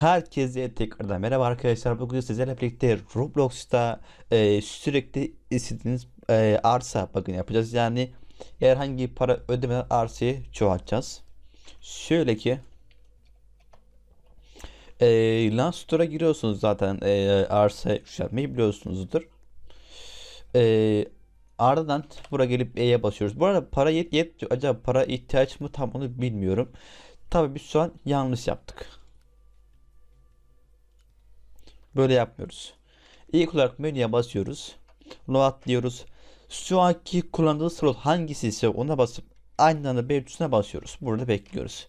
Herkese tekrardan merhaba arkadaşlar. Bugün sizlerle birlikte Roblox'ta e, sürekli istediğiniz e, arsa bakın yapacağız. Yani herhangi para ödemeden arsayı çoğaltacağız. Şöyle ki e, Lance giriyorsunuz zaten e, arsa yükseltmeyi biliyorsunuzdur. E, ardından buraya gelip E'ye basıyoruz. Bu arada para yet, yet acaba para ihtiyaç mı tam onu bilmiyorum. tabi biz şu an yanlış yaptık. Böyle yapmıyoruz. İlk olarak menüye basıyoruz. Bunu atlıyoruz. Şu anki kullandığı slot hangisi ise ona basıp aynı anda B tuşuna basıyoruz. Burada bekliyoruz.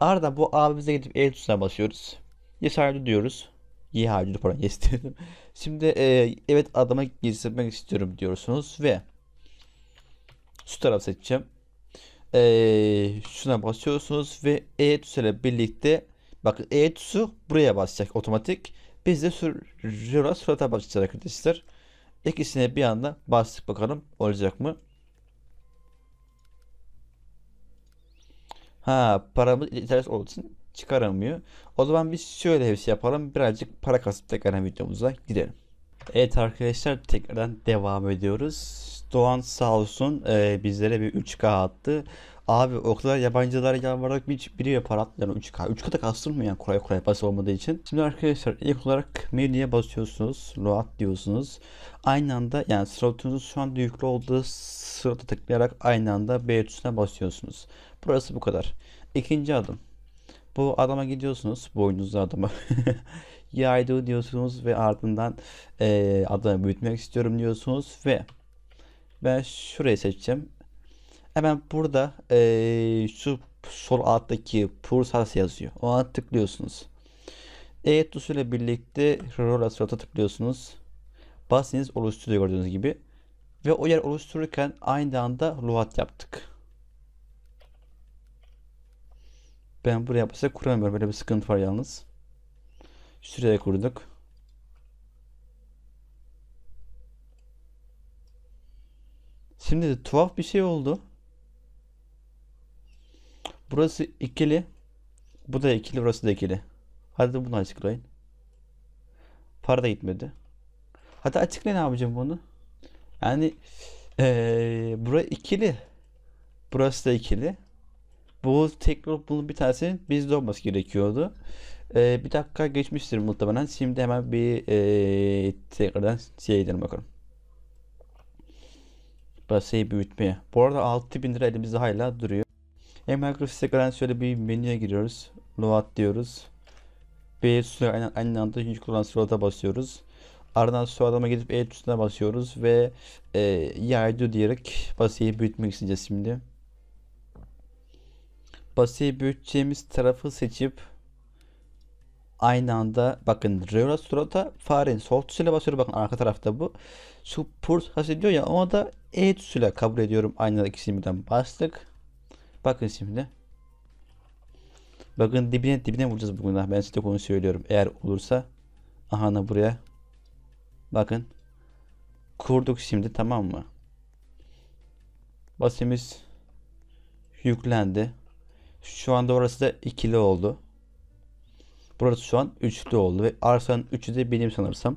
Ardından bu abimize gidip E tuşuna basıyoruz. Yes harcı diyoruz. Y harcı pardon yes diyorum. Şimdi e, evet adama girmek istiyorum diyorsunuz ve şu taraf seçeceğim. E, şuna basıyorsunuz ve E tuşuyla birlikte bakın E tuşu buraya basacak otomatik. Biz de Jura surata bakacağız arkadaşlar. İkisine bir anda bastık bakalım olacak mı? Ha paramız internet olduğu için çıkaramıyor. O zaman biz şöyle hepsi şey yapalım. Birazcık para kasıp tekrar videomuza gidelim. Evet arkadaşlar tekrardan devam ediyoruz. Doğan sağ olsun e, bizlere bir 3K attı. Abi o kadar yabancılara yalvararak bir, biri yapar at yani 3K. 3K kastırmıyor yani kolay kolay basit olmadığı için. Şimdi arkadaşlar ilk olarak menüye basıyorsunuz. Load diyorsunuz. Aynı anda yani slotunuzun şu anda yüklü olduğu sırada tıklayarak aynı anda B tuşuna basıyorsunuz. Burası bu kadar. İkinci adım. Bu adama gidiyorsunuz. Boynuzlu adama. Yaydı diyorsunuz ve ardından e, adamı büyütmek istiyorum diyorsunuz ve ben şurayı seçeceğim. Hemen burada e, şu sol alttaki Pursas yazıyor. O an tıklıyorsunuz. E tuşuyla birlikte roller slot'a tıklıyorsunuz. Basınız oluşturuyor gördüğünüz gibi. Ve o yer oluştururken aynı anda luat yaptık. Ben buraya basa kuramıyorum. Böyle bir sıkıntı var yalnız. Şuraya kurduk. Şimdi de tuhaf bir şey oldu. Burası ikili. Bu da ikili, burası da ikili. Hadi bunu açıklayın. Para da gitmedi. Hadi açıklayın abicim bunu. Yani ee, bura ikili. Burası da ikili. Bu tekrar bunun bir tanesinin bizde olması gerekiyordu. Ee, bir dakika geçmiştir muhtemelen. Şimdi hemen bir ee, tekrardan şey edelim bakalım. Burası büyütmeye. Bu arada 6000 lira elimizde hala duruyor. Microsoft'a gelen şöyle bir menüye giriyoruz. Load diyoruz. B tuşuna aynı, aynı anda yük olan slota basıyoruz. Ardından su adama gidip E tuşuna basıyoruz ve e, yaydı diyerek basıyı büyütmek isteyeceğiz şimdi. Basıyı büyüteceğimiz tarafı seçip aynı anda bakın Röra Surata farin sol tuşuyla basıyor bakın arka tarafta bu. Support has ediyor ya ona da E tuşuyla kabul ediyorum aynı anda ikisinden bastık. Bakın şimdi. Bakın dibine dibine vuracağız bugün. Ah, ben size onu söylüyorum. Eğer olursa ahana buraya bakın kurduk şimdi tamam mı? Basimiz yüklendi. Şu anda orası da ikili oldu. Burası şu an üçlü oldu ve arsanın üçü de benim sanırsam.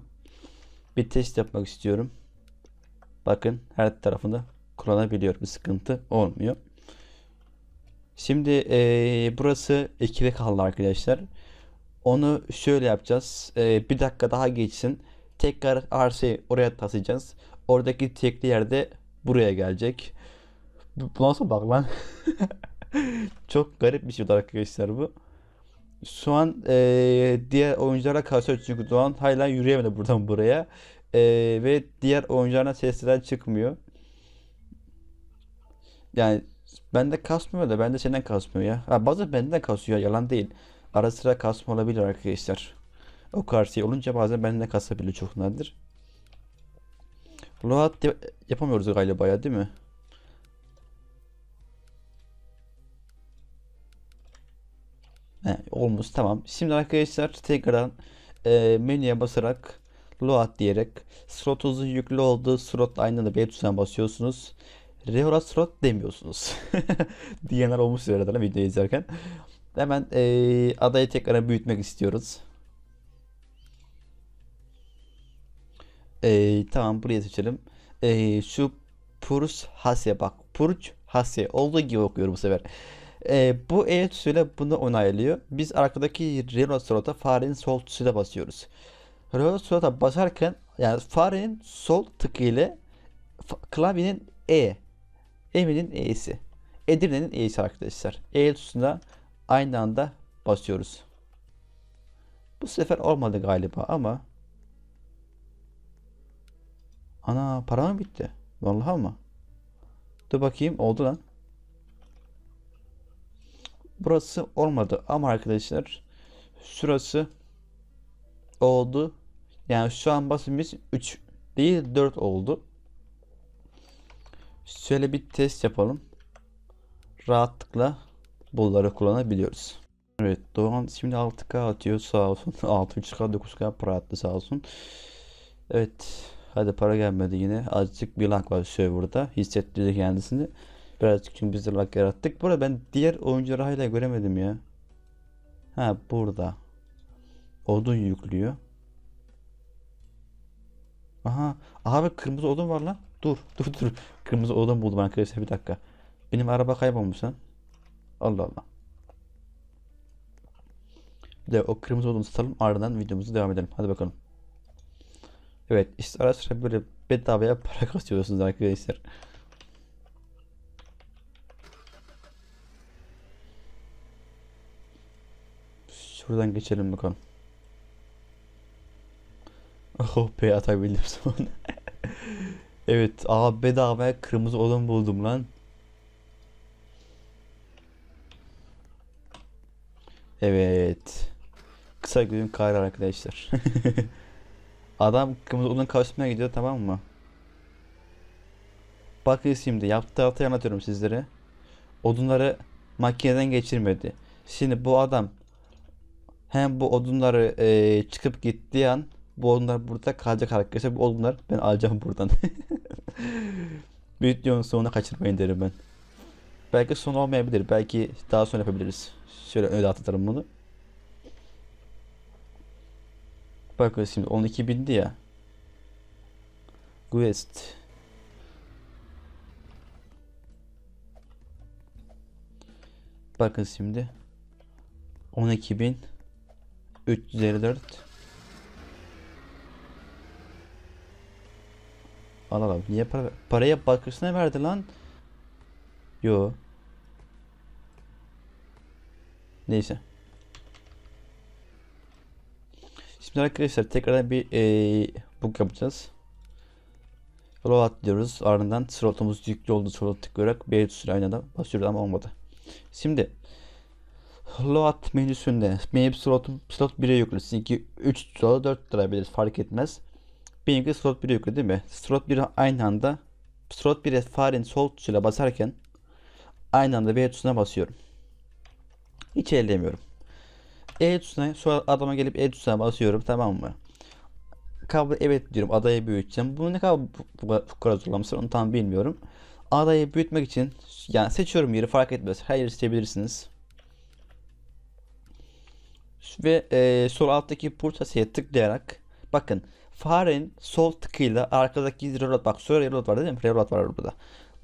Bir test yapmak istiyorum. Bakın her tarafında kullanabiliyor. Bir sıkıntı olmuyor. Şimdi e, burası 2'de kaldı arkadaşlar. Onu şöyle yapacağız. E, bir dakika daha geçsin. Tekrar arsayı oraya taslayacağız. Oradaki tekli yerde buraya gelecek. Bu nasıl bak lan? Çok garip bir şey arkadaşlar bu. Şu an e, diğer oyunculara karşı çünkü Doğan hala yürüyemedi buradan buraya. E, ve diğer oyuncuların sesler çıkmıyor. Yani ben de kasmıyor da ben de senden kasmıyor ya. Ha, bazen benden kasıyor yalan değil. Ara sıra kasma olabilir arkadaşlar. O karşıya olunca bazen benden kasabilir çok nadir. Lohat yapamıyoruz galiba ya değil mi? He, olmuş tamam. Şimdi arkadaşlar tekrardan e, menüye basarak load diyerek slotunuzun yüklü olduğu slot aynı da bir tuşuna basıyorsunuz. Rehorastrot demiyorsunuz. Diyenler olmuş herhalde videoyu izlerken. Hemen e, adayı tekrar büyütmek istiyoruz. E, tamam buraya seçelim. E, şu Purus Hasya bak. Purç Hasya. Olduğu gibi okuyorum bu sefer. E, bu E tuşuyla bunu onaylıyor. Biz arkadaki Rehorastrot'a farenin sol tuşuyla basıyoruz. Rehorastrot'a basarken yani farenin sol tıkı ile klavyenin E Emin'in E'si. Edirne'nin E'si arkadaşlar. E tuşuna aynı anda basıyoruz. Bu sefer olmadı galiba ama Ana para mı bitti? Vallahi mı? Dur bakayım oldu lan. Burası olmadı ama arkadaşlar şurası oldu. Yani şu an basımız 3 değil 4 oldu. Şöyle bir test yapalım. Rahatlıkla bolları kullanabiliyoruz. Evet Doğan şimdi 6K atıyor sağ olsun. 6.5K 9K para attı sağ olsun. Evet hadi para gelmedi yine. Azıcık bir lag var serverda. Hissettirdi kendisini. Birazcık çünkü biz de lag yarattık. Burada ben diğer oyuncuları hala göremedim ya. Ha burada. Odun yüklüyor. Aha abi kırmızı odun var lan. Dur dur dur. Kırmızı oğlan buldum arkadaşlar bir dakika. Benim araba kaybolmuş ha. Allah Allah. Bir de o kırmızı oğlanı satalım ardından videomuzu devam edelim. Hadi bakalım. Evet işte ara sıra böyle bedavaya para kasıyorsunuz arkadaşlar. Şuradan geçelim bakalım. Oh be atabildim sonunda. Evet. Aa bedava kırmızı odun buldum lan. Evet. Kısa günün karar arkadaşlar. Adam kırmızı odun kavuşmaya gidiyor tamam mı? Bakın şimdi yaptığı hatayı anlatıyorum sizlere. Odunları makineden geçirmedi. Şimdi bu adam hem bu odunları e, çıkıp gittiği an bu odunlar burada kalacak arkadaşlar. Bu odunlar ben alacağım buradan. Videonun sonuna kaçırmayın derim ben. Belki son olmayabilir. Belki daha sonra yapabiliriz. Şöyle öyle atlatalım bunu. Bakın şimdi 12 bindi ya. Quest. Bakın şimdi 12354 Al al niye para paraya bakırsına verdi lan? Yo. Neyse. Şimdi arkadaşlar tekrardan bir ee, book yapacağız. Rollout diyoruz. Ardından slotumuz yüklü oldu slot tıklayarak bir sürü aynada basıyoruz ama olmadı. Şimdi Load menüsünde benim slotum slot 1'e yüklü. Sizinki 3 slot 4 lira bilir fark etmez benimki slot 1'e yüklü değil mi? Slot 1 aynı anda slot 1'e farenin sol tuşuyla basarken aynı anda B tuşuna basıyorum. Hiç ellemiyorum. E tuşuna sonra adama gelip E tuşuna basıyorum tamam mı? Kabul evet diyorum adayı büyüteceğim. Bunu ne kadar bu kadar zorlamışlar onu tam bilmiyorum. Adayı büyütmek için yani seçiyorum yeri fark etmez. Her yeri seçebilirsiniz. Ve e, sol alttaki purtasıya tıklayarak bakın farenin sol tıkıyla arkadaki reload bak sonra reload var değil mi? Reload var burada.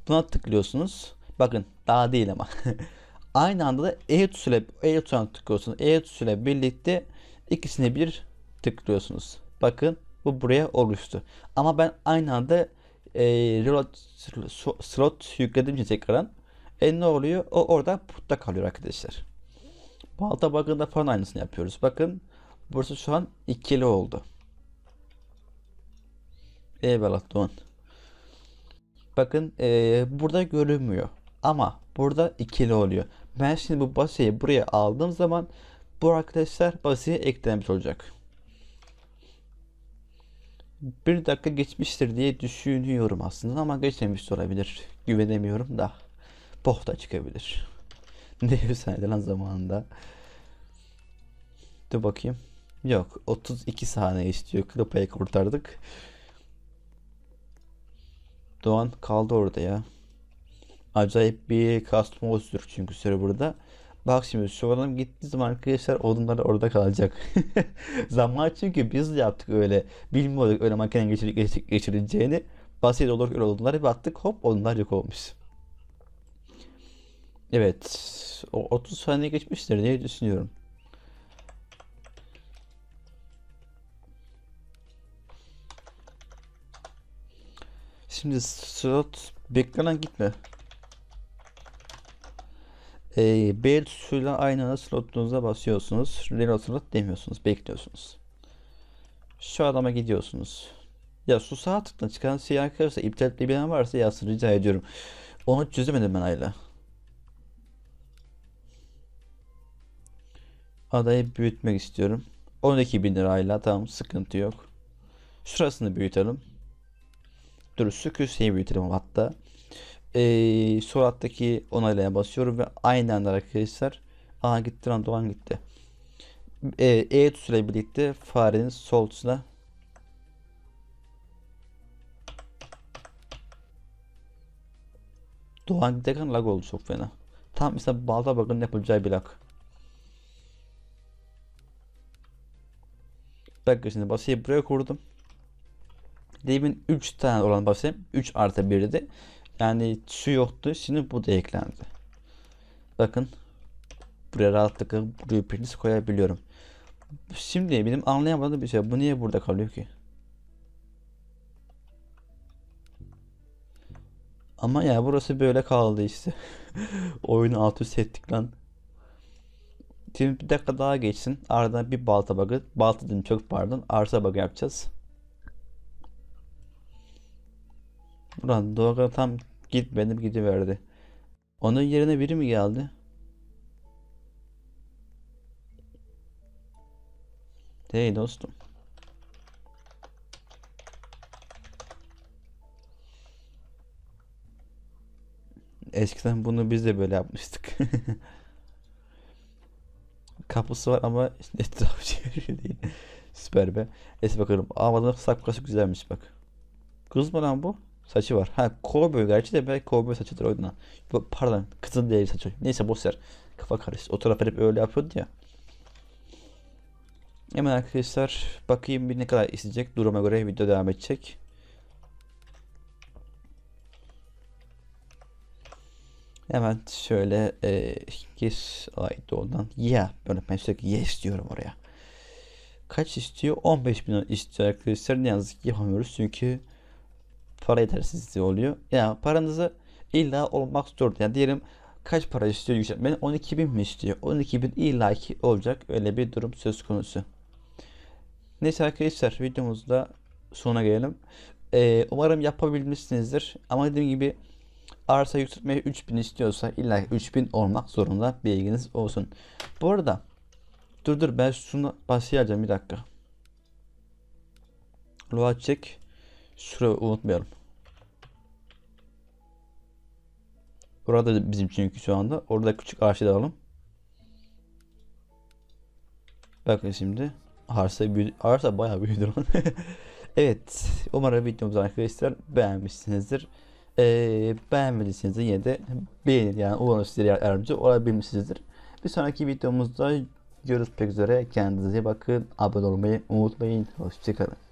Buna tıklıyorsunuz. Bakın daha değil ama. Aynı anda da E tuşuyla E tuşuna tıklıyorsunuz. E tuşuyla birlikte ikisini bir tıklıyorsunuz. Bakın bu buraya oluştu. Ama ben aynı anda e, reload slot yükledim için tekrardan. E ne oluyor? O orada putta kalıyor arkadaşlar. Balta bakın da falan aynısını yapıyoruz. Bakın burası şu an ikili oldu. Eyvallah Doğan. Bakın e, burada görünmüyor. Ama burada ikili oluyor. Ben şimdi bu baseyi buraya aldığım zaman bu arkadaşlar baseye eklenmiş olacak. Bir dakika geçmiştir diye düşünüyorum aslında ama geçmemiş olabilir. Güvenemiyorum da. Pohta çıkabilir. Ne efsaneydi lan zamanında. Dur bakayım. Yok 32 saniye istiyor. Klopa'yı kurtardık. Doğan kaldı orada ya. Acayip bir kasma sür çünkü serverda. Bak şimdi şu adam gittiği zaman arkadaşlar odunlar orada kalacak. zaman çünkü biz de yaptık öyle. Bilmiyorduk öyle makinenin geçir, geçir, geçirileceğini. Basit olarak öyle odunlara baktık hop odunlar yok olmuş. Evet. O 30 saniye geçmiştir diye düşünüyorum. Şimdi slot beklenen gitme. E, B tuşuyla aynı anda slotunuza basıyorsunuz. Reload slot demiyorsunuz. Bekliyorsunuz. Şu adama gidiyorsunuz. Ya su sağ tıkla çıkan siyah arkadaşlar iptal bilen varsa yazsın rica ediyorum. Onu çözemedim ben ayla. Adayı büyütmek istiyorum. 12 bin lira lirayla tamam sıkıntı yok. Şurasını büyütelim dur süküsneyi büyütelim hatta. Ee, sol onaylaya basıyorum ve aynı anda arkadaşlar aha gitti lan doğan gitti. Ee, e tuşuyla birlikte farenin sol tuşuna Doğan giderken lag oldu çok fena. Tam mesela balta bakın yapılacağı bir lag. Bak şimdi basıyı buraya kurdum. Demin 3 tane olan basayım. 3 artı 1'di. Yani su yoktu. Şimdi bu da eklendi. Bakın. Buraya rahatlıkla blueprint koyabiliyorum. Şimdi benim anlayamadığım bir şey. Bu niye burada kalıyor ki? Ama ya burası böyle kaldı işte. Oyunu alt üst ettik lan. Şimdi bir dakika daha geçsin. Ardından bir balta bug'ı. Balta dedim çok pardon. Arsa bug'ı yapacağız. Ulan Doğru tam git benim gidiverdi. Onun yerine biri mi geldi? Hey dostum. Eskiden bunu biz de böyle yapmıştık. Kapısı var ama etrafı çevrili değil. Süper be. Es bakalım. Aa sak sakkası güzelmiş bak. Kız mı lan bu? Saçı var. Ha kovboy gerçi de belki kovboy saçıdır o yüzden. Pardon kızın değil saçı. Neyse bu ser Kafa karıştı. O taraf hep öyle yapıyordu ya. Hemen arkadaşlar bakayım bir ne kadar isteyecek. Duruma göre video devam edecek. Hemen şöyle e, yes ait olan ya böyle öğretmen sürekli yes diyorum oraya. Kaç istiyor? 15 bin istiyor arkadaşlar. Ne yazık ki yapamıyoruz çünkü para yetersizliği oluyor. Yani paranızı illa olmak zorunda. Yani diyelim kaç para istiyor yükseltmeni? 12 bin mi istiyor? 12 bin illaki olacak. Öyle bir durum söz konusu. Neyse arkadaşlar videomuzda sona gelelim. Ee, umarım yapabilmişsinizdir. Ama dediğim gibi arsa yükseltmeye 3000 istiyorsa illa 3000 olmak zorunda bilginiz olsun. Bu arada dur dur ben şunu basayacağım bir dakika. Loa çek. Şurayı unutmayalım. Burada bizim çünkü şu anda. Orada küçük ağaç da alalım. Bakın şimdi. Arsa, büyüdü. Arsa bayağı büyüdü lan. evet. Umarım videomuz arkadaşlar beğenmişsinizdir. Ee, beğenmediyseniz yine de beğenin. Yani umarım sizlere yardımcı olabilmişsinizdir. Bir sonraki videomuzda görüşmek üzere. Kendinize bakın. Abone olmayı unutmayın. Hoşçakalın.